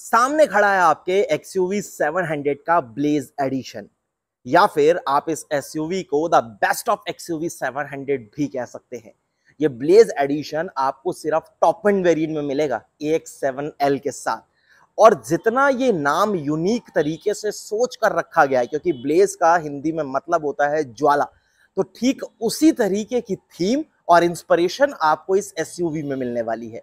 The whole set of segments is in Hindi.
सामने खड़ा है आपके एक्स 700 का ब्लेज एडिशन या फिर आप इस एस को the best of X U भी कह सकते हैं ये ब्लेज एडिशन आपको सिर्फ टॉप एंड वेरिएंट में मिलेगा ए के साथ और जितना ये नाम यूनिक तरीके से सोच कर रखा गया है क्योंकि ब्लेज का हिंदी में मतलब होता है ज्वाला तो ठीक उसी तरीके की थीम और इंस्पिरेशन आपको इस एसयूवी में मिलने वाली है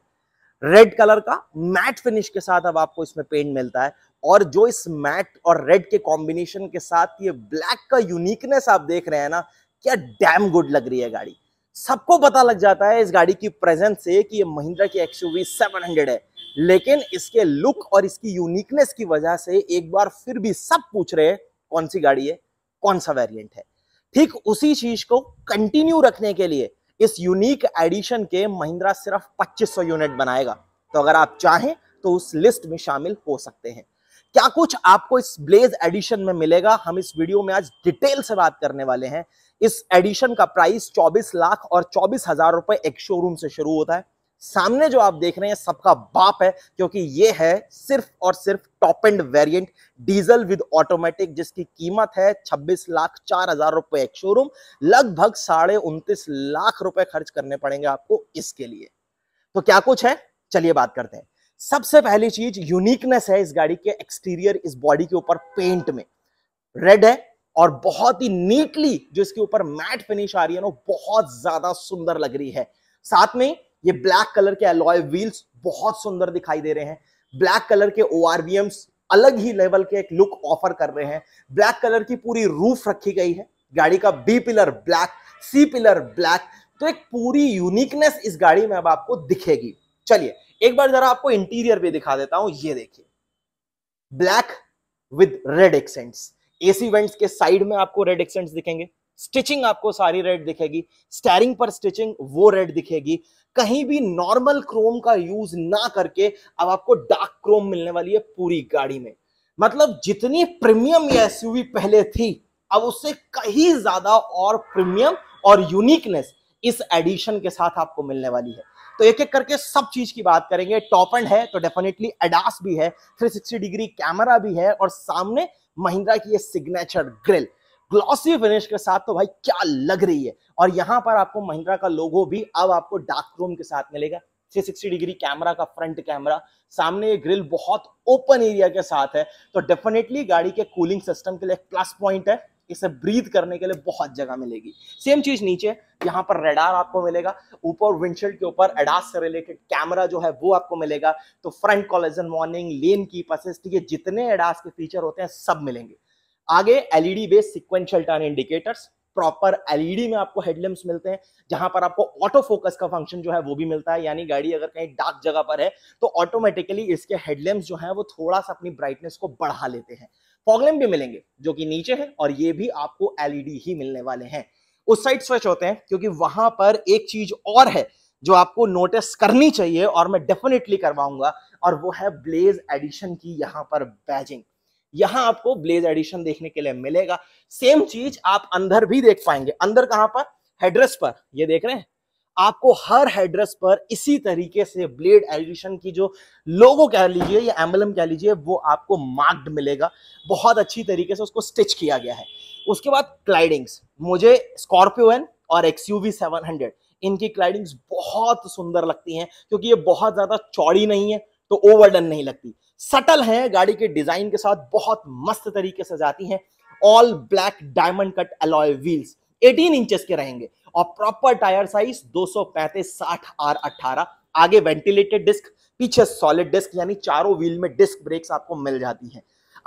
रेड कलर का मैट फिनिश के साथ अब आपको इसमें पेंट मिलता है और जो इस मैट और रेड के कॉम्बिनेशन के साथ ये ब्लैक का यूनिकनेस आप देख रहे हैं ना क्या डैम गुड लग रही है गाड़ी सबको पता लग जाता है इस गाड़ी की प्रेजेंस से कि ये महिंद्रा की एक्सयूवी 700 है लेकिन इसके लुक और इसकी यूनिकनेस की वजह से एक बार फिर भी सब पूछ रहे हैं कौन सी गाड़ी है कौन सा वेरियंट है ठीक उसी चीज को कंटिन्यू रखने के लिए इस यूनिक एडिशन के महिंद्रा सिर्फ 2500 यूनिट बनाएगा तो अगर आप चाहें तो उस लिस्ट में शामिल हो सकते हैं क्या कुछ आपको इस ब्लेज एडिशन में मिलेगा हम इस वीडियो में आज डिटेल से बात करने वाले हैं इस एडिशन का प्राइस 24 लाख और चौबीस हजार रुपए एक शोरूम से शुरू होता है सामने जो आप देख रहे हैं सबका बाप है क्योंकि ये है सिर्फ और सिर्फ top end variant diesel with automatic जिसकी कीमत है 26 लाख चार हजार रुपए एक शोरूम लगभग साढ़े उनतीस लाख रुपए खर्च करने पड़ेंगे आपको इसके लिए तो क्या कुछ है चलिए बात करते हैं सबसे पहली चीज यूनिकनेस है इस गाड़ी के एक्सटीरियर इस बॉडी के ऊपर पेंट में रेड है और बहुत ही नीटली जो इसके ऊपर मैट फिनिश आ रही है ना बहुत ज्यादा सुंदर लग रही है साथ में ये ब्लैक कलर के अलॉय व्हील्स बहुत सुंदर दिखाई दे रहे हैं ब्लैक कलर के ओ अलग ही लेवल के एक लुक ऑफर कर रहे हैं ब्लैक कलर की पूरी रूफ रखी गई है गाड़ी का B pillar black C pillar black तो एक पूरी यूनिकनेस इस गाड़ी में अब आपको दिखेगी चलिए एक बार जरा आपको इंटीरियर भी दिखा देता हूं ये देखिए black with red accents AC vents के साइड में आपको रेड एक्सेंट्स दिखेंगे स्टिचिंग आपको सारी रेड दिखेगी स्टैरिंग पर स्टिचिंग वो रेड दिखेगी कहीं भी नॉर्मल क्रोम का यूज ना करके अब आपको डार्क क्रोम मिलने वाली है पूरी गाड़ी में मतलब जितनी प्रीमियम ये एसयूवी पहले थी अब उससे कहीं ज्यादा और प्रीमियम और यूनिकनेस इस एडिशन के साथ आपको मिलने वाली है तो एक एक करके सब चीज की बात करेंगे टॉप एंड है तो डेफिनेटली एडास भी है 360 डिग्री कैमरा भी है और सामने महिंद्रा की ये सिग्नेचर ग्रिल ग्लॉसी फिनिश के साथ तो भाई क्या लग रही है और यहाँ पर आपको महिंद्रा का लोगो भी अब आपको डार्क रूम के साथ मिलेगा 360 डिग्री कैमरा का फ्रंट कैमरा सामने ये ग्रिल बहुत ओपन एरिया के साथ है तो डेफिनेटली गाड़ी के कूलिंग सिस्टम के लिए प्लस पॉइंट है इसे ब्रीथ करने के लिए बहुत जगह मिलेगी सेम चीज नीचे यहाँ पर रेडार आपको मिलेगा ऊपर विंडशील्ड के ऊपर एडास से रिलेटेड कैमरा जो है वो आपको मिलेगा तो फ्रंट कॉलेजन मॉर्निंग लेन की असिस्ट ये जितने एडास के फीचर होते हैं सब मिलेंगे आगे LED based sequential turn indicators proper LED में आपको हेडलैम्प्स मिलते हैं जहां पर आपको ऑटो फोकस का फंक्शन जो है वो भी मिलता है यानी गाड़ी अगर कहीं डार्क जगह पर है तो ऑटोमेटिकली इसके हेडलैम्प्स जो है वो थोड़ा सा अपनी ब्राइटनेस को बढ़ा लेते हैं फॉगलैम्प भी मिलेंगे जो कि नीचे है और ये भी आपको एलईडी e ही मिलने वाले हैं उस साइड स्विच होते हैं क्योंकि वहां पर एक चीज और है जो आपको नोटिस करनी चाहिए और मैं डेफिनेटली करवाऊंगा और वो है ब्लेज एडिशन की यहां पर बैजिंग यहां आपको ब्लेज एडिशन देखने के लिए मिलेगा सेम चीज आप अंदर भी देख पाएंगे अंदर कहां पर हेड्रेस पर ये देख रहे हैं आपको हर हेड्रेस पर इसी तरीके से ब्लेड एडिशन की जो लोगो कह लीजिए या एम्बलम कह लीजिए वो आपको मार्क्ड मिलेगा बहुत अच्छी तरीके से उसको स्टिच किया गया है उसके बाद क्लाइडिंग्स मुझे स्कॉर्पियो एन और एक्सयूवी 700 इनकी क्लाइडिंग्स बहुत सुंदर लगती हैं क्योंकि ये बहुत ज़्यादा चौड़ी नहीं है तो ओवरडन नहीं लगती सटल हैं गाड़ी के डिजाइन के साथ बहुत मस्त तरीके से जाती हैं all black diamond cut alloy wheels 18 inches के रहेंगे और प्रॉपर टायर साइज 235 60 आर 18 आगे वेंटिलेटेड डिस्क पीछे सॉलिड डिस्क यानी चारों व्हील में डिस्क ब्रेक्स आपको मिल जाती हैं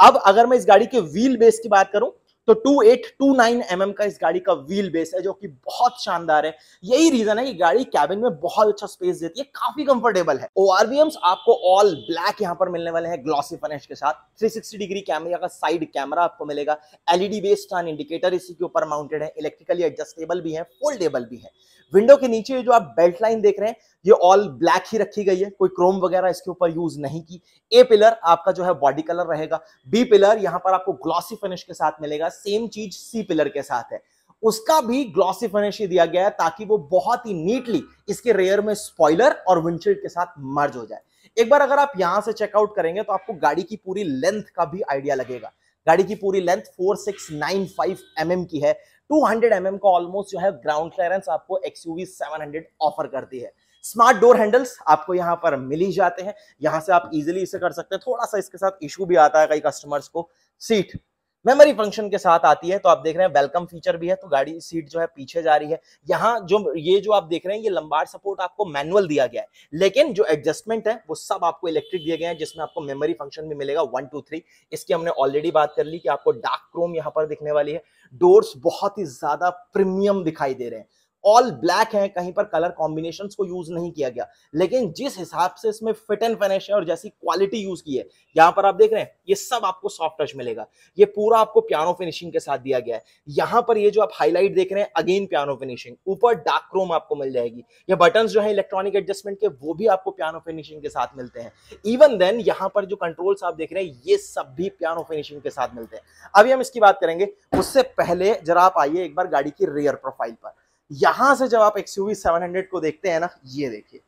अब अगर मैं इस गाड़ी के व्हील बेस की बात करूं तो 2829 mm का इस गाड़ी का व्हील बेस है जो कि बहुत शानदार है यही रीजन है कि गाड़ी कैबिन में बहुत अच्छा स्पेस देती है काफी कंफर्टेबल है ओ आपको ऑल ब्लैक यहां पर मिलने वाले हैं ग्लॉसी फिनिश के साथ 360 डिग्री कैमरे का साइड कैमरा आपको मिलेगा एलईडी बेस्ड टर्न इंडिकेटर इसी के ऊपर माउंटेड है इलेक्ट्रिकली एडजस्टेबल भी है फोल्डेबल भी है विंडो के नीचे जो आप बेल्ट लाइन देख रहे हैं ये ऑल ब्लैक ही रखी गई है कोई क्रोम वगैरह इसके ऊपर यूज नहीं की ए पिलर आपका जो है बॉडी कलर रहेगा बी पिलर यहाँ पर आपको ग्लॉसी फिनिश के साथ मिलेगा सेम चीज सी पिलर के साथ है उसका भी ग्लॉसी फिनिश ही दिया गया है ताकि वो बहुत ही नीटली इसके रेयर में स्पॉइलर और विंडशील्ड के साथ मर्ज हो जाए एक बार अगर आप यहां से चेकआउट करेंगे तो आपको गाड़ी की पूरी लेंथ का भी आइडिया लगेगा गाड़ी की पूरी लेंथ 4695 mm की है 200 mm का ऑलमोस्ट जो है ग्राउंड क्लियरेंस आपको एक्सयूवी 700 ऑफर करती है स्मार्ट डोर हैंडल्स आपको यहाँ पर मिल ही जाते हैं यहाँ से आप इजिली इसे कर सकते हैं थोड़ा सा इसके साथ इशू भी आता है कई कस्टमर्स को सीट मेमोरी फंक्शन के साथ आती है तो आप देख रहे हैं वेलकम फीचर भी है तो गाड़ी सीट जो है पीछे जा रही है यहाँ जो ये जो आप देख रहे हैं ये लंबार सपोर्ट आपको मैनुअल दिया गया है लेकिन जो एडजस्टमेंट है वो सब आपको इलेक्ट्रिक दिए गए हैं जिसमें आपको मेमोरी फंक्शन भी मिलेगा वन टू थ्री इसकी हमने ऑलरेडी बात कर ली कि आपको डार्क क्रोम यहाँ पर दिखने वाली है डोर्स बहुत ही ज्यादा प्रीमियम दिखाई दे रहे हैं ऑल ब्लैक है कहीं पर कलर कॉम्बिनेशन को यूज नहीं किया गया लेकिन जिस हिसाब से इसमें फिट एंड फिनिश है और जैसी क्वालिटी यूज की है यहां पर आप देख रहे हैं ये सब आपको सॉफ्ट टच मिलेगा ये पूरा आपको पियानो फिनिशिंग के साथ दिया गया है यहां पर ये जो आप हाईलाइट देख रहे हैं अगेन पियानो फिनिशिंग ऊपर डार्क क्रोम आपको मिल जाएगी ये बटन जो है इलेक्ट्रॉनिक एडजस्टमेंट के वो भी आपको पियानो फिनिशिंग के साथ मिलते हैं इवन देन यहां पर जो कंट्रोल्स आप देख रहे हैं ये सब भी पियानो फिनिशिंग के साथ मिलते हैं अभी हम इसकी बात करेंगे उससे पहले जरा आप आइए एक बार गाड़ी की रेयर प्रोफाइल पर यहां से जब आप एक्स 700 को देखते हैं ना ये देखिए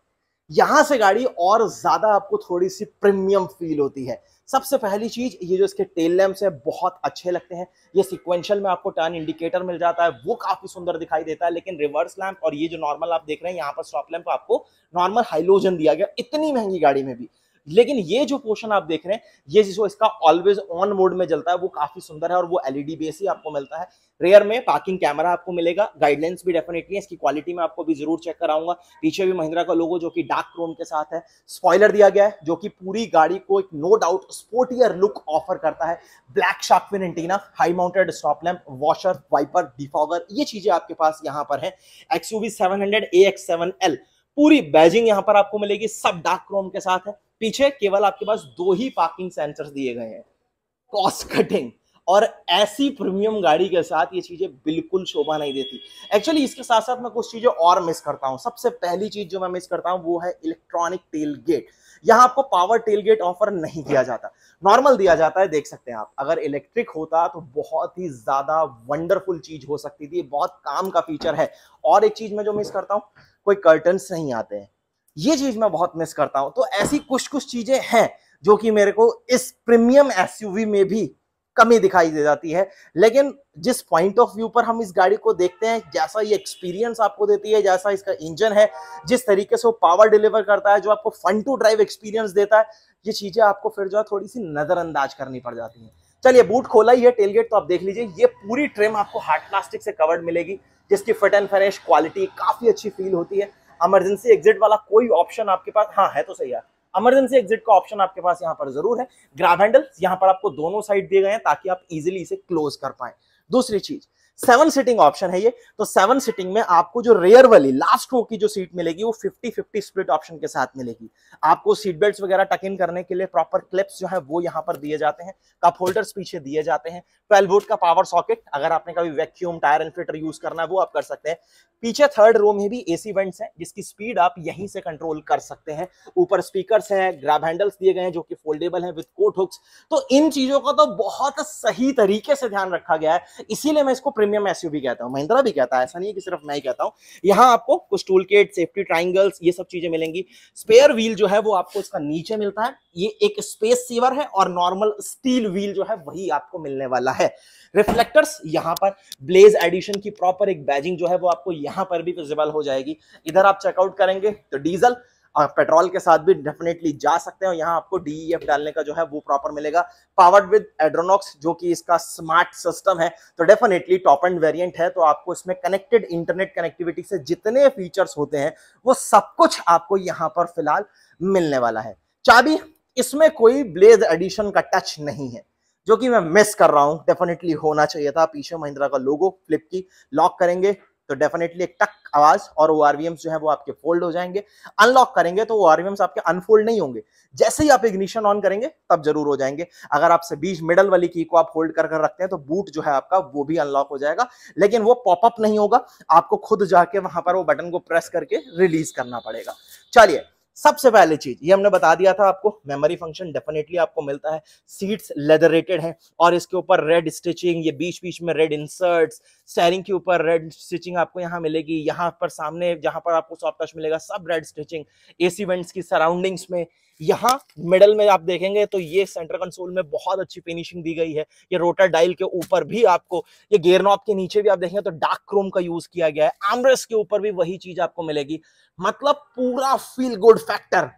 यहां से गाड़ी और ज्यादा आपको थोड़ी सी प्रीमियम फील होती है सबसे पहली चीज ये जो इसके टेल लैम्प है बहुत अच्छे लगते हैं ये सिक्वेंशियल में आपको टर्न इंडिकेटर मिल जाता है वो काफी सुंदर दिखाई देता है लेकिन रिवर्स लैम्प और ये जो नॉर्मल आप देख रहे हैं यहाँ पर स्टॉप लैम्प आपको नॉर्मल हाइलोजन दिया गया इतनी महंगी गाड़ी में भी लेकिन ये जो पोर्शन आप देख रहे हैं ये जिसको इसका ऑलवेज ऑन मोड में जलता है वो काफी सुंदर है और वो एलईडी बेस ही आपको मिलता है रेयर में पार्किंग कैमरा आपको मिलेगा गाइडलाइंस भी डेफिनेटली इसकी क्वालिटी में आपको भी जरूर चेक कराऊंगा पीछे भी महिंद्रा का लोगो जो कि डार्क क्रोम के साथ है स्पॉइलर दिया गया है जो कि पूरी गाड़ी को एक no doubt sportier look offer करता है black fin antenna high mounted stop lamp washer wiper defogger ये चीजें आपके पास यहाँ पर है XUV seven hundred X seven L पूरी बैजिंग यहाँ पर आपको मिलेगी सब डार्क क्रोम के साथ है पीछे केवल आपके पास दो ही पार्किंग सेंसर दिए गए हैं कॉस्ट कटिंग और ऐसी प्रीमियम गाड़ी के साथ ये चीजें बिल्कुल शोभा नहीं देती एक्चुअली इसके साथ साथ मैं कुछ चीजें और मिस करता हूं सबसे पहली चीज जो मैं मिस करता हूं वो है इलेक्ट्रॉनिक टेल गेट यहां आपको पावर टेल गेट ऑफर नहीं दिया जाता नॉर्मल दिया जाता है देख सकते हैं आप अगर इलेक्ट्रिक होता तो बहुत ही ज्यादा वंडरफुल चीज हो सकती थी बहुत काम का फीचर है और एक चीज में जो मिस करता हूं कोई कर्टन नहीं आते हैं ये चीज मैं बहुत मिस करता हूं तो ऐसी कुछ कुछ चीजें हैं जो कि मेरे को इस प्रीमियम एसयूवी में भी कमी दिखाई दे जाती है लेकिन जिस पॉइंट ऑफ व्यू पर हम इस गाड़ी को देखते हैं जैसा ये एक्सपीरियंस आपको देती है जैसा इसका इंजन है जिस तरीके से वो पावर डिलीवर करता है जो आपको फन टू ड्राइव एक्सपीरियंस देता है ये चीज़ें आपको फिर जो है थोड़ी सी नज़रअंदाज करनी पड़ जाती है चलिए बूट खोला ही है टेलगेट तो आप देख लीजिए ये पूरी ट्रिम आपको हार्ड प्लास्टिक से कवर्ड मिलेगी जिसकी फिट एंड फिनिश क्वालिटी काफ़ी अच्छी फील होती है इमरजेंसी एग्जिट वाला कोई ऑप्शन आपके पास हाँ है तो सही है एमरजेंसी एग्जिट का ऑप्शन आपके पास यहाँ पर जरूर है ग्राफ हैंडल यहाँ पर आपको दोनों साइड दिए गए हैं ताकि आप इजिली इसे क्लोज कर पाए दूसरी चीज सेवन सीटिंग ऑप्शन है ये तो सेवन सीटिंग में आपको जो रेयर वाली लास्ट रो की जो सीट मिलेगी वो फिफ्टी फिफ्टी स्प्लिट ऑप्शन के साथ मिलेगी आपको सीट बेल्ट वगैरह टक इन करने के लिए प्रॉपर क्लिप्स जो है वो यहाँ पर दिए जाते हैं कप होल्डर्स पीछे दिए जाते हैं ट्वेल्व वोट का पावर सॉकेट अगर आपने कभी vacuum tyre and filter use करना है वो आप कर सकते हैं पीछे थर्ड रो में भी एसी वेंट्स हैं जिसकी स्पीड आप यहीं से कंट्रोल कर सकते हैं ऊपर स्पीकर्स हैं ग्रैब हैंडल्स दिए गए हैं जो कि फोल्डेबल हैं विद कोट हुक्स तो इन चीजों का तो बहुत सही तरीके से ध्यान रखा गया है इसीलिए मैं इसको प्रीमियम प्रीमियम एसयूवी कहता हूँ महिंद्रा भी कहता है ऐसा नहीं है कि सिर्फ मैं ही कहता हूँ यहाँ आपको कुछ टूल किट सेफ्टी ट्राइंगल्स ये सब चीजें मिलेंगी स्पेयर व्हील जो है वो आपको इसका नीचे मिलता है ये एक स्पेस सीवर है और नॉर्मल स्टील व्हील जो है वही आपको मिलने वाला है रिफ्लेक्टर्स यहाँ पर ब्लेज एडिशन की प्रॉपर एक बैजिंग जो है वो आपको यहाँ पर भी विजिबल हो जाएगी इधर आप चेकआउट करेंगे तो डीजल आप पेट्रोल के साथ भी डेफिनेटली जा सकते हैं यहाँ आपको डी e डालने का जो है वो प्रॉपर मिलेगा पावर्ड विद एड्रोनॉक्स जो कि इसका स्मार्ट सिस्टम है तो डेफिनेटली टॉप एंड वेरियंट है तो आपको इसमें कनेक्टेड इंटरनेट कनेक्टिविटी से जितने फीचर्स होते हैं वो सब कुछ आपको यहाँ पर फिलहाल मिलने वाला है चाबी इसमें कोई ब्लेज एडिशन का टच नहीं है जो कि मैं मिस कर रहा हूं डेफिनेटली होना चाहिए था पीछे महिंद्रा का लोगो फ्लिप की लॉक करेंगे तो डेफिनेटली एक टक आवाज और ओ जो है वो आपके फोल्ड हो जाएंगे अनलॉक करेंगे तो ओ आपके अनफोल्ड नहीं होंगे जैसे ही आप इग्निशन ऑन करेंगे तब जरूर हो जाएंगे अगर आपसे बीच मिडल वाली की को आप होल्ड कर कर रखते हैं तो बूट जो है आपका वो भी अनलॉक हो जाएगा लेकिन वो पॉपअप नहीं होगा आपको खुद जाके वहां पर वो बटन को प्रेस करके रिलीज करना पड़ेगा चलिए सबसे पहले चीज ये हमने बता दिया था आपको मेमोरी फंक्शन डेफिनेटली आपको मिलता है सीट्स लेदरेटेड हैं और इसके ऊपर रेड स्टिचिंग ये बीच बीच में रेड इंसर्ट्स स्टेयरिंग के ऊपर रेड स्टिचिंग आपको यहाँ मिलेगी यहाँ पर सामने जहां पर आपको सॉफ्ट टच मिलेगा सब रेड स्टिचिंग एसी वेंट्स की सराउंडिंग्स में यहाँ मिडल में आप देखेंगे तो ये सेंटर कंसोल में बहुत अच्छी फिनिशिंग दी गई है ये रोटर डायल के ऊपर भी आपको ये गेयर नॉब के नीचे भी आप देखेंगे तो डार्क क्रोम का यूज किया गया है एमरेस के ऊपर भी वही चीज आपको मिलेगी मतलब पूरा फील गुड फैक्टर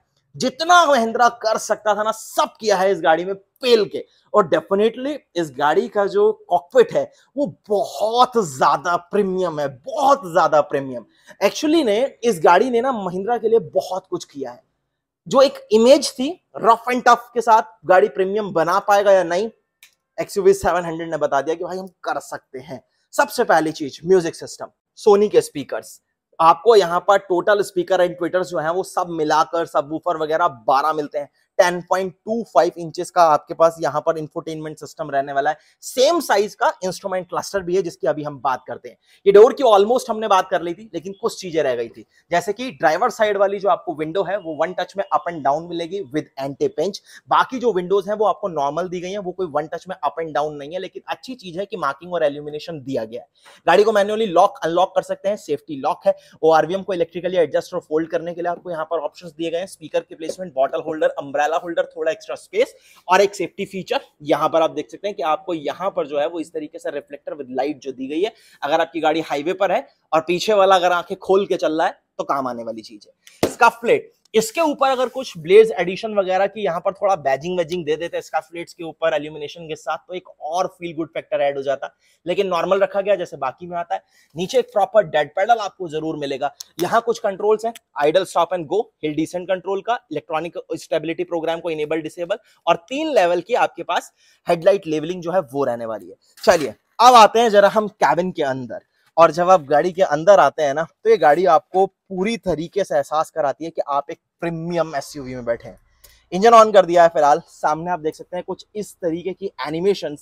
जितना महिंद्रा कर सकता था ना सब किया है इस गाड़ी में पेल के और डेफिनेटली इस गाड़ी का जो कॉकपिट है वो बहुत ज्यादा प्रीमियम है बहुत ज्यादा प्रीमियम एक्चुअली ने इस गाड़ी ने ना महिंद्रा के लिए बहुत कुछ किया है जो एक इमेज थी रफ एंड टफ के साथ गाड़ी प्रीमियम बना पाएगा या नहीं एक्सयूवी 700 ने बता दिया कि भाई हम कर सकते हैं सबसे पहली चीज म्यूजिक सिस्टम सोनी के स्पीकर्स आपको यहाँ पर टोटल स्पीकर एंड ट्विटर्स जो हैं वो सब मिलाकर सब वगैरह बारह मिलते हैं 10.25 इंचेस का आपके पास यहां पर इंफोटेनमेंट सिस्टम रहने वाला है सेम साइज का इंस्ट्रूमेंट क्लस्टर भी है जिसकी अभी हम बात करते हैं ये डोर की ऑलमोस्ट हमने बात कर ली थी लेकिन कुछ चीजें रह गई थी जैसे कि ड्राइवर साइड वाली जो आपको विंडो है वो वन टच में अप एंड डाउन मिलेगी विद एंटी पेंच बाकी जो विंडोज है वो आपको नॉर्मल दी गई है वो कोई वन टच में अप एंड डाउन नहीं है लेकिन अच्छी चीज है कि मार्किंग और एल्यूमिनेशन दिया गया है गाड़ी को मैनुअली लॉक अनलॉक कर सकते हैं सेफ्टी लॉक है ओ को इलेक्ट्रिकली एडजस्ट और फोल्ड करने के लिए आपको यहाँ पर ऑप्शन दिए गए हैं स्पीकर के प्लेसमेंट बॉटल होल्डर अम्ब्रा अम्ब्रेला होल्डर थोड़ा एक्स्ट्रा स्पेस और एक सेफ्टी फीचर यहाँ पर आप देख सकते हैं कि आपको यहाँ पर जो है वो इस तरीके से रिफ्लेक्टर विद लाइट जो दी गई है अगर आपकी गाड़ी हाईवे पर है और पीछे वाला अगर आंखें खोल के चल रहा है तो काम आने वाली चीज है इसका प्लेट इसके ऊपर अगर कुछ ब्लेज एडिशन वगैरह की यहाँ पर थोड़ा बैजिंग वैजिंग दे देते इसका फ्लेट्स के ऊपर एल्यूमिनेशन के साथ तो एक और फील गुड फैक्टर ऐड हो जाता लेकिन नॉर्मल रखा गया जैसे बाकी में आता है नीचे एक प्रॉपर डेड पैडल आपको जरूर मिलेगा यहाँ कुछ कंट्रोल्स हैं idle stop and go hill descent control का इलेक्ट्रॉनिक स्टेबिलिटी प्रोग्राम को इनेबल डिसेबल और तीन लेवल की आपके पास हेडलाइट लेवलिंग जो है वो रहने वाली है चलिए अब आते हैं जरा हम कैबिन के अंदर और जब आप गाड़ी के अंदर आते हैं ना तो ये गाड़ी आपको पूरी तरीके से एहसास कराती है कि आप एक प्रीमियम एस में बैठे हैं इंजन ऑन कर दिया है फिलहाल सामने आप देख सकते हैं कुछ इस तरीके की एनिमेशन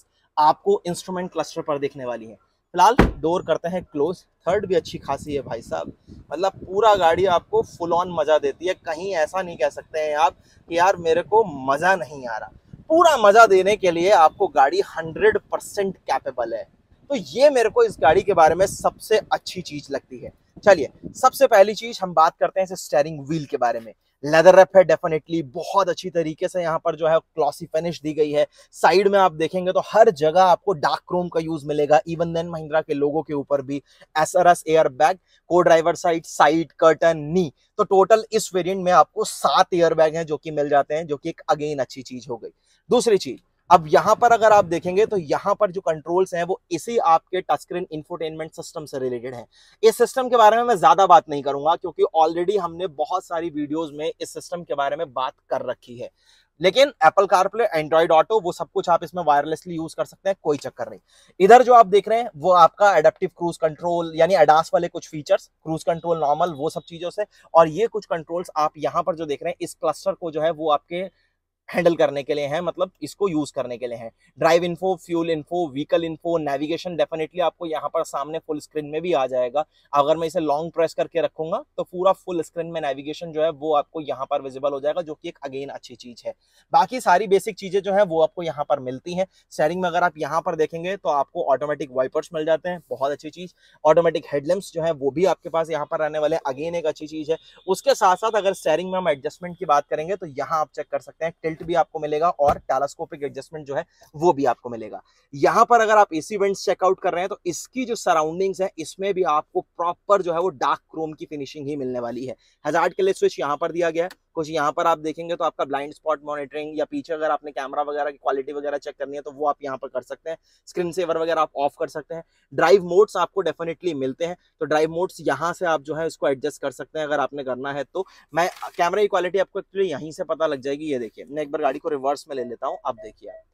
आपको इंस्ट्रूमेंट क्लस्टर पर देखने वाली है फिलहाल डोर करते हैं क्लोज थर्ड भी अच्छी खासी है भाई साहब मतलब पूरा गाड़ी आपको फुल ऑन मज़ा देती है कहीं ऐसा नहीं कह सकते हैं आप कि यार मेरे को मज़ा नहीं आ रहा पूरा मज़ा देने के लिए आपको गाड़ी हंड्रेड परसेंट कैपेबल है तो ये मेरे को इस गाड़ी के बारे में सबसे अच्छी चीज़ लगती है चलिए सबसे पहली चीज हम बात करते हैं स्टेयरिंग व्हील के बारे में लेदर रैप है डेफिनेटली बहुत अच्छी तरीके से यहाँ पर जो है क्लॉसी फिनिश दी गई है साइड में आप देखेंगे तो हर जगह आपको डार्क क्रोम का यूज मिलेगा इवन देन महिंद्रा के लोगों के ऊपर भी S R S air bag को driver side side curtain knee तो टोटल इस वेरियंट में आपको सात एयर बैग है जो कि मिल जाते हैं जो कि एक अगेन अच्छी चीज हो गई दूसरी चीज अब यहां पर अगर आप देखेंगे तो यहां पर जो कंट्रोल्स हैं वो इसी आपके टच स्क्रीन इंफोटेनमेंट सिस्टम से रिलेटेड है इस सिस्टम के बारे में मैं ज्यादा बात नहीं करूंगा क्योंकि ऑलरेडी हमने बहुत सारी वीडियोज में इस सिस्टम के बारे में बात कर रखी है लेकिन एप्पल कारप्ले एंड्रॉइड ऑटो वो सब कुछ आप इसमें वायरलेसली यूज कर सकते हैं कोई चक्कर नहीं इधर जो आप देख रहे हैं वो आपका एडेप्टिव क्रूज कंट्रोल यानी एडास वाले कुछ फीचर्स क्रूज कंट्रोल नॉर्मल वो सब चीजों से और ये कुछ कंट्रोल्स आप यहाँ पर जो देख रहे हैं इस क्लस्टर को जो है वो आपके हैंडल करने के लिए हैं मतलब इसको यूज़ करने के लिए हैं drive info fuel info vehicle info navigation definitely आपको यहाँ पर सामने फुल स्क्रीन में भी आ जाएगा अगर मैं इसे लॉन्ग प्रेस करके रखूंगा तो पूरा फुल स्क्रीन में नेविगेशन जो है वो आपको यहाँ पर विजिबल हो जाएगा जो कि एक अगेन अच्छी चीज़ है बाकी सारी बेसिक चीज़ें जो है वो आपको यहाँ पर मिलती है स्टेयरिंग में अगर आप यहाँ पर देखेंगे तो आपको ऑटोमेटिक वाइपर्स मिल जाते हैं बहुत अच्छी चीज़ ऑटोमेटिक हेडलैम्प जो है वो भी आपके पास यहाँ पर रहने वाले अगेन एक अच्छी चीज़ है उसके साथ साथ अगर सैरिंग में हम एडजस्टमेंट की बात करेंगे तो यहाँ आप चेक कर सकते हैं वेंट भी आपको मिलेगा और टेलास्कोपिक एडजस्टमेंट जो है वो भी आपको मिलेगा यहाँ पर अगर आप एसी वेंट्स चेकआउट कर रहे हैं तो इसकी जो सराउंडिंग्स है इसमें भी आपको प्रॉपर जो है वो डार्क क्रोम की फिनिशिंग ही मिलने वाली है हजार के लिए स्विच यहाँ पर दिया गया है कुछ यहाँ पर आप देखेंगे तो आपका ब्लाइंड स्पॉट मॉनिटरिंग या पीछे अगर आपने कैमरा वगैरह की क्वालिटी वगैरह चेक करनी है तो वो आप यहाँ पर कर सकते हैं स्क्रीन सेवर वगैरह आप ऑफ कर सकते हैं ड्राइव मोड्स आपको डेफिनेटली मिलते हैं तो ड्राइव मोड्स यहाँ से आप जो है उसको एडजस्ट कर सकते हैं अगर आपने करना है तो मैं कैमरा की क्वालिटी आपको एक्चुअली यहीं से पता लग जाएगी ये देखिए मैं एक बार गाड़ी को रिवर्स में ले लेता हूँ आप देखिए आप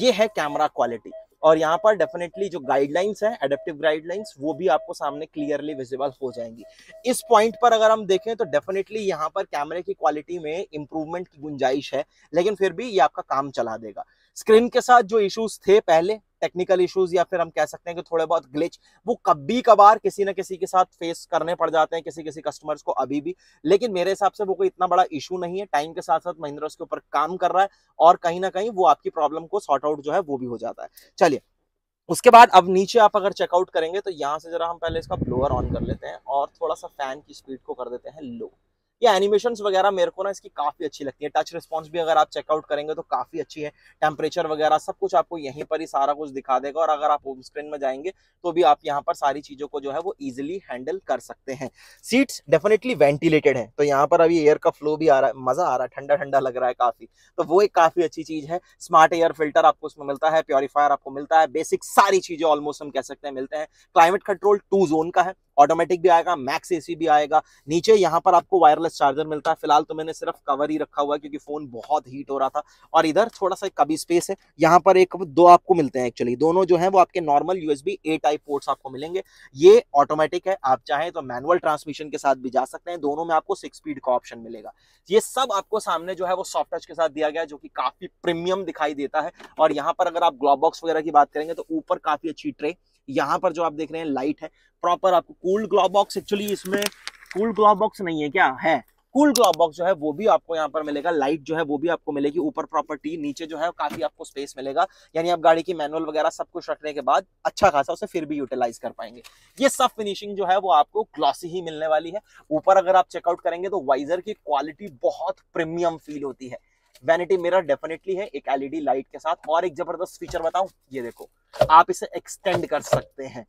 ये है कैमरा क्वालिटी और यहाँ पर डेफिनेटली जो गाइडलाइंस है एडेप्टिव गाइडलाइंस वो भी आपको सामने क्लियरली विजिबल हो जाएंगी इस पॉइंट पर अगर हम देखें तो डेफिनेटली यहाँ पर कैमरे की क्वालिटी में इंप्रूवमेंट की गुंजाइश है लेकिन फिर भी ये आपका काम चला देगा स्क्रीन के साथ जो इश्यूज थे पहले टेक्निकल इश्यूज या फिर हम कह सकते हैं कि थोड़े बहुत ग्लिच वो कभी कभार किसी ना किसी के साथ फेस करने पड़ जाते हैं किसी किसी कस्टमर्स को अभी भी लेकिन मेरे हिसाब से वो कोई इतना बड़ा इशू नहीं है टाइम के साथ साथ महिंद्रा उसके ऊपर काम कर रहा है और कहीं ना कहीं वो आपकी प्रॉब्लम को सॉर्ट आउट जो है वो भी हो जाता है चलिए उसके बाद अब नीचे आप अगर चेकआउट करेंगे तो यहाँ से जरा हम पहले इसका ब्लोअर ऑन कर लेते हैं और थोड़ा सा फैन की स्पीड को कर देते हैं लो ये एनिमेशन वगैरह मेरे को ना इसकी काफ़ी अच्छी लगती है टच रिस्पॉन्स भी अगर आप चेकआउट करेंगे तो काफ़ी अच्छी है टेम्परेचर वगैरह सब कुछ आपको यहीं पर ही सारा कुछ दिखा देगा और अगर आप होम स्क्रीन में जाएंगे तो भी आप यहाँ पर सारी चीज़ों को जो है वो ईजिली हैंडल कर सकते हैं सीट्स डेफिनेटली वेंटिलेटेड है तो यहाँ पर अभी एयर का फ्लो भी आ रहा है मज़ा आ रहा है ठंडा ठंडा लग रहा है काफ़ी तो वो एक काफ़ी अच्छी चीज़ है स्मार्ट एयर फिल्टर आपको उसमें मिलता है प्योरीफायर आपको मिलता है बेसिक सारी चीज़ें ऑलमोस्ट हम कह सकते हैं मिलते हैं क्लाइमेट कंट्रोल टू जोन का है ऑटोमेटिक भी आएगा मैक्स एसी भी आएगा नीचे यहाँ पर आपको वायरलेस चार्जर मिलता है फिलहाल तो मैंने सिर्फ कवर ही रखा हुआ है क्योंकि फोन बहुत हीट हो रहा था और इधर थोड़ा सा कभी स्पेस है यहाँ पर एक दो आपको मिलते हैं एक्चुअली दोनों जो है वो आपके normal USB A type ports आपको मिलेंगे ये ऑटोमेटिक है आप चाहें तो मैनुअल ट्रांसमिशन के साथ भी जा सकते हैं दोनों में आपको सिक्स स्पीड का ऑप्शन मिलेगा ये सब आपको सामने जो है वो सॉफ्ट टच के साथ दिया गया जो कि काफी प्रीमियम दिखाई देता है और यहाँ पर अगर आप ग्लॉबॉक्स वगैरह की बात करेंगे तो ऊपर काफी अच्छी ट्रे यहाँ पर जो आप देख रहे हैं लाइट है प्रॉपर आपको कूल्ड ग्लॉव बॉक्स एक्चुअली इसमें कूल ग्लॉव बॉक्स नहीं है क्या है कूल ग्लॉव बॉक्स जो है वो भी आपको यहाँ पर मिलेगा लाइट जो है वो भी आपको मिलेगी ऊपर प्रॉपर्टी नीचे जो है काफी आपको स्पेस मिलेगा यानी आप गाड़ी की मैनुअल वगैरह सब कुछ रखने के बाद अच्छा खासा उसे फिर भी यूटिलाइज कर पाएंगे ये सब फिनिशिंग जो है वो आपको ग्लॉसी ही मिलने वाली है ऊपर अगर आप चेकआउट करेंगे तो वाइजर की क्वालिटी बहुत प्रीमियम फील होती है वैनिटी मिरर डेफिनेटली है एक एलईडी लाइट के साथ और एक जबरदस्त फीचर बताऊं ये देखो आप इसे एक्सटेंड कर सकते हैं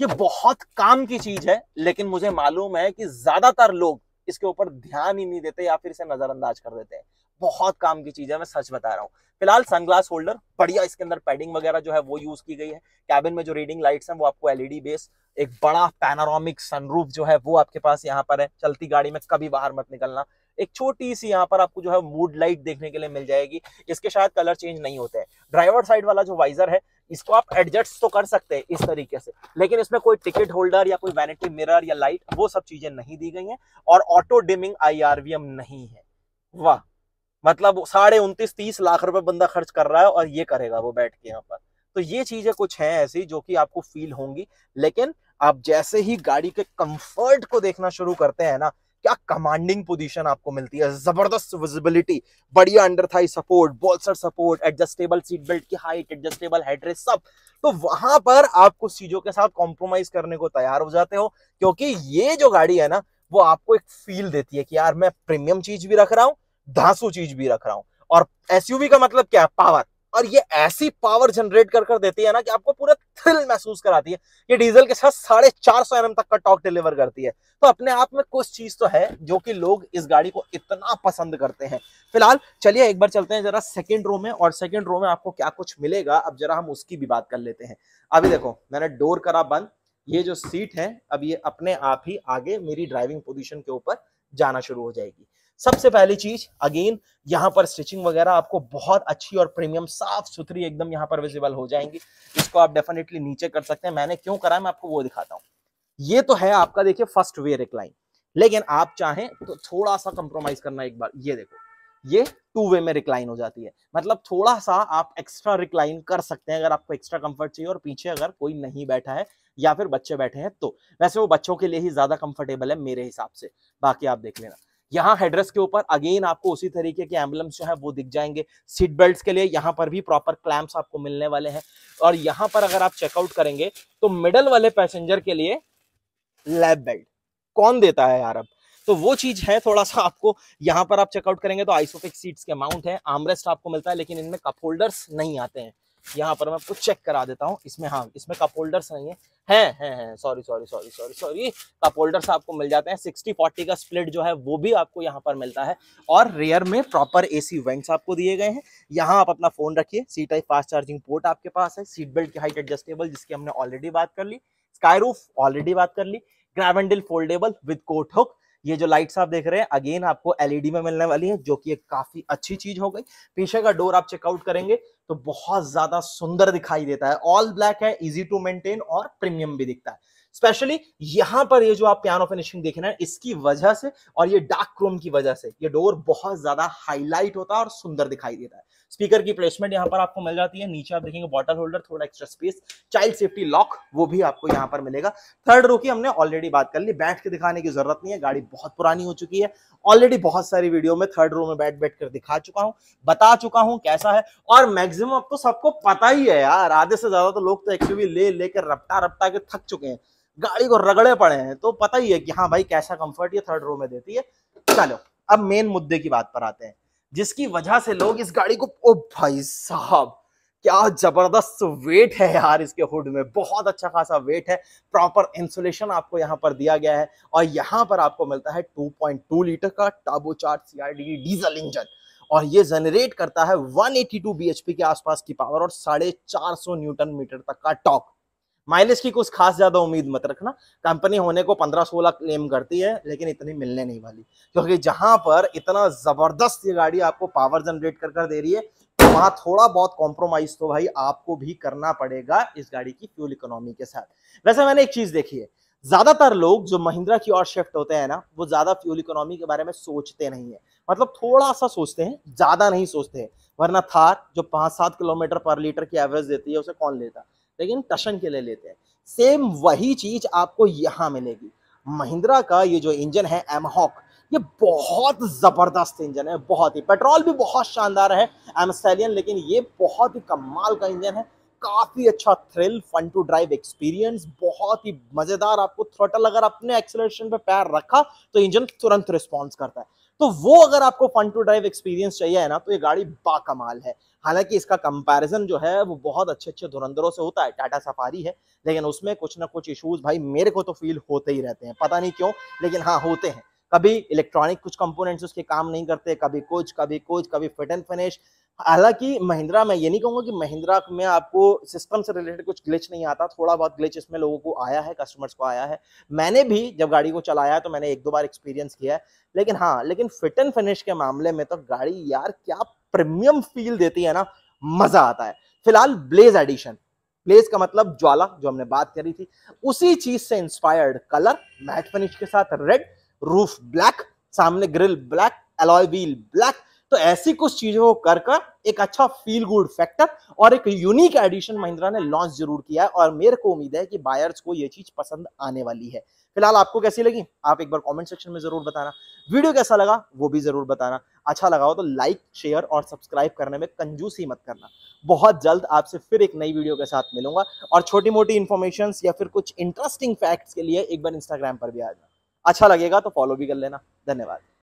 ये बहुत काम की चीज है लेकिन मुझे मालूम है कि ज्यादातर लोग इसके ऊपर ध्यान ही नहीं देते या फिर इसे नजरअंदाज कर देते हैं बहुत काम की चीज है मैं सच बता रहा हूँ फिलहाल सनग्लास होल्डर बढ़िया इसके अंदर पैडिंग वगैरह जो है वो यूज की गई है कैबिन में जो रीडिंग लाइट्स हैं वो आपको एलईडी बेस एक बड़ा पैनारोमिक सनरूफ जो है वो आपके पास यहाँ पर है चलती गाड़ी में कभी बाहर मत निकलना एक छोटी सी यहाँ पर आपको जो है मूड लाइट देखने के लिए मिल जाएगी इसके शायद कलर चेंज नहीं होते हैं ड्राइवर साइड वाला जो वाइजर है इसको आप एडजस्ट तो कर सकते हैं इस तरीके से लेकिन इसमें कोई टिकट होल्डर या कोई वैनिटी मिरर या लाइट वो सब चीजें नहीं दी गई हैं और ऑटो डिमिंग आई नहीं है वाह मतलब साढ़े उन्तीस तीस लाख रुपए बंदा खर्च कर रहा है और ये करेगा वो बैठ के यहाँ पर तो ये चीजें कुछ हैं ऐसी जो कि आपको फील होंगी लेकिन आप जैसे ही गाड़ी के कंफर्ट को देखना शुरू करते हैं ना क्या कमांडिंग पोजीशन आपको मिलती है जबरदस्त विजिबिलिटी बढ़िया under thigh support bolster support adjustable seat belt की हाइट एडजस्टेबल हेडरेस्ट सब तो वहां पर आप कुछ चीजों के साथ कॉम्प्रोमाइज करने को तैयार हो जाते हो क्योंकि ये जो गाड़ी है ना वो आपको एक फील देती है कि यार मैं प्रीमियम चीज भी रख रहा हूँ धांसू चीज भी रख रहा हूँ और एसयूवी का मतलब क्या है पावर और ये ऐसी पावर जनरेट कर कर देती है ना कि आपको पूरा थ्रिल महसूस कराती है ये डीजल के साथ साढ़े चार सौ एम तक का टॉक डिलीवर करती है तो अपने आप में कुछ चीज तो है जो कि लोग इस गाड़ी को इतना पसंद करते हैं फिलहाल चलिए एक बार चलते हैं जरा सेकेंड रो में और सेकेंड रो में आपको क्या कुछ मिलेगा अब जरा हम उसकी भी बात कर लेते हैं अभी देखो मैंने डोर करा बंद ये जो सीट है अब ये अपने आप ही आगे मेरी ड्राइविंग पोजिशन के ऊपर जाना शुरू हो जाएगी सबसे पहली चीज अगेन यहाँ पर स्टिचिंग वगैरह आपको बहुत अच्छी और प्रीमियम साफ सुथरी एकदम यहाँ पर विजिबल हो जाएंगी इसको आप डेफिनेटली नीचे कर सकते हैं मैंने क्यों करा मैं आपको वो दिखाता हूँ ये तो है आपका देखिए फर्स्ट वे रिक्लाइन लेकिन आप चाहें तो थोड़ा सा कंप्रोमाइज करना एक बार ये देखो ये टू वे में रिक्लाइन हो जाती है मतलब थोड़ा सा आप एक्स्ट्रा रिक्लाइन कर सकते हैं अगर आपको एक्स्ट्रा कंफर्ट चाहिए और पीछे अगर कोई नहीं बैठा है या फिर बच्चे बैठे हैं तो वैसे वो बच्चों के लिए ही ज्यादा कंफर्टेबल है मेरे हिसाब से बाकी आप देख लेना यहाँ हेडरेस के ऊपर अगेन आपको उसी तरीके के एम्बुलेंस जो है वो दिख जाएंगे सीट बेल्ट के लिए यहाँ पर भी प्रॉपर क्लैम्प आपको मिलने वाले हैं और यहाँ पर अगर आप चेकआउट करेंगे तो मिडल वाले पैसेंजर के लिए लैब बेल्ट कौन देता है यार अब तो वो चीज है थोड़ा सा आपको यहाँ पर आप चेकआउट करेंगे तो आइसोफिक सीट्स के माउंट है आमरेस्ट आपको मिलता है लेकिन इनमें कप होल्डर्स नहीं आते हैं यहाँ पर मैं आपको चेक करा देता हूँ इसमें हाँ इसमें कप होल्डर्स नहीं है हैं हैं हैं sorry sorry sorry sorry sorry cup holders आपको मिल जाते हैं सिक्सटी फोर्टी का स्प्लिट जो है वो भी आपको यहाँ पर मिलता है और रेयर में प्रॉपर एसी वेंट्स आपको दिए गए हैं यहाँ आप अपना फोन रखिए C type fast charging port आपके पास है सीट बेल्ट की हाइट एडजस्टेबल जिसकी हमने ऑलरेडी बात कर ली स्काई रूफ ऑलरेडी बात कर ली grab handle foldable with coat hook ये जो लाइट्स आप देख रहे हैं अगेन आपको एलईडी में मिलने वाली है जो कि एक काफी अच्छी चीज हो गई पीछे का डोर आप चेकआउट करेंगे तो बहुत ज्यादा सुंदर दिखाई देता है ऑल ब्लैक है इजी टू मेंटेन और प्रीमियम भी दिखता है स्पेशली यहां पर ये जो आप पियानो फिनिशिंग देख रहे हैं इसकी वजह से और ये डार्क क्रोम की वजह से ये डोर बहुत ज्यादा हाईलाइट होता है और सुंदर दिखाई देता है स्पीकर की प्लेसमेंट यहाँ पर आपको मिल जाती है नीचे आप देखेंगे बॉटल होल्डर थोड़ा extra space child safety lock वो भी आपको यहाँ पर मिलेगा थर्ड रो की हमने ऑलरेडी बात कर ली बैठ के दिखाने की जरूरत नहीं है गाड़ी बहुत पुरानी हो चुकी है ऑलरेडी बहुत सारी वीडियो में थर्ड रो में बैठ बैठ कर दिखा चुका हूँ बता चुका हूँ कैसा है और मैक्सिमम आपको सबको पता ही है यार आधे से ज्यादा तो लोग तो एक्चुअली ले लेकर रपटा रपटा के थक चुके हैं गाड़ी को रगड़े पड़े हैं तो पता ही है कि हाँ भाई कैसा कंफर्ट ये थर्ड रो में देती है चलो अब मेन मुद्दे की बात पर आते हैं जिसकी वजह से लोग इस गाड़ी को ओ भाई साहब क्या जबरदस्त वेट है यार इसके हुड में बहुत अच्छा खासा वेट है प्रॉपर इंसुलेशन आपको यहाँ पर दिया गया है और यहाँ पर आपको मिलता है 2.2 लीटर का turbo turbocharge CRD diesel engine और ये जनरेट करता है 182 bhp के आसपास की पावर और साढ़े चार न्यूटन मीटर तक का टॉक माइलेज की कुछ खास ज्यादा उम्मीद मत रखना कंपनी होने को पंद्रह सोलह क्लेम करती है लेकिन इतनी मिलने नहीं वाली क्योंकि जहां पर इतना जबरदस्त ये गाड़ी आपको पावर जनरेट कर कर दे रही है तो वहां थोड़ा बहुत कॉम्प्रोमाइज तो भाई आपको भी करना पड़ेगा इस गाड़ी की फ्यूल इकोनॉमी के साथ वैसे मैंने एक चीज देखी है ज्यादातर लोग जो महिंद्रा की ओर शिफ्ट होते हैं ना वो ज्यादा फ्यूल इकोनॉमी के बारे में सोचते नहीं है मतलब थोड़ा सा सोचते हैं ज्यादा नहीं सोचते हैं वरना थार जो पांच सात किलोमीटर पर लीटर की एवरेज देती है उसे कौन लेता लेकिन टशन के लिए लेते हैं सेम वही चीज आपको यहाँ मिलेगी महिंद्रा का ये जो इंजन है एमहॉक ये बहुत ज़बरदस्त इंजन है बहुत ही पेट्रोल भी बहुत शानदार है एमस्टैलियन लेकिन ये बहुत ही कमाल का इंजन है काफ़ी अच्छा thrill fun to drive experience बहुत ही मज़ेदार आपको थ्रोटल अगर अपने एक्सलेशन पे पैर रखा तो इंजन तुरंत रिस्पॉन्स करता है तो वो अगर आपको फन टू ड्राइव एक्सपीरियंस चाहिए है ना तो ये गाड़ी बाकमाल है हालांकि इसका कंपैरिजन जो है वो बहुत अच्छे अच्छे धुरंधरों से होता है टाटा सफारी है लेकिन उसमें कुछ ना कुछ इशूज भाई मेरे को तो फील होते ही रहते हैं पता नहीं क्यों लेकिन हाँ होते हैं कभी इलेक्ट्रॉनिक कुछ कंपोनेंट्स उसके काम नहीं करते कभी कुछ कभी कुछ कभी फिट एंड फिनिश हालांकि महिंद्रा मैं ये नहीं कहूँगा कि महिंद्रा में आपको सिस्टम से रिलेटेड कुछ ग्लिच नहीं आता थोड़ा बहुत ग्लिच इसमें लोगों को आया है कस्टमर्स को आया है मैंने भी जब गाड़ी को चलाया तो मैंने एक दो बार एक्सपीरियंस किया है लेकिन हाँ लेकिन फिट एंड फिनिश के मामले में तो गाड़ी यार क्या प्रीमियम फील देती है ना मजा आता है फिलहाल ब्लेज एडिशन ब्लेज का मतलब ज्वाला जो हमने बात करी थी उसी चीज से इंस्पायर्ड कलर मैट फिनिश के साथ रेड रूफ ब्लैक सामने grille black alloy wheel black तो ऐसी कुछ चीजों को कर कर एक अच्छा फील गुड फैक्टर और एक यूनिक एडिशन महिंद्रा ने लॉन्च जरूर किया है और मेरे को उम्मीद है कि बायर्स को यह चीज पसंद आने वाली है फिलहाल आपको कैसी लगी आप एक बार कमेंट सेक्शन में जरूर बताना वीडियो कैसा लगा वो भी जरूर बताना अच्छा लगा हो तो लाइक शेयर और सब्सक्राइब करने में कंजूसी मत करना बहुत जल्द आपसे फिर एक नई वीडियो के साथ मिलूंगा और छोटी मोटी इन्फॉर्मेशन या फिर कुछ इंटरेस्टिंग फैक्ट्स के लिए एक बार इंस्टाग्राम पर भी आ जाना अच्छा लगेगा तो फॉलो भी कर लेना धन्यवाद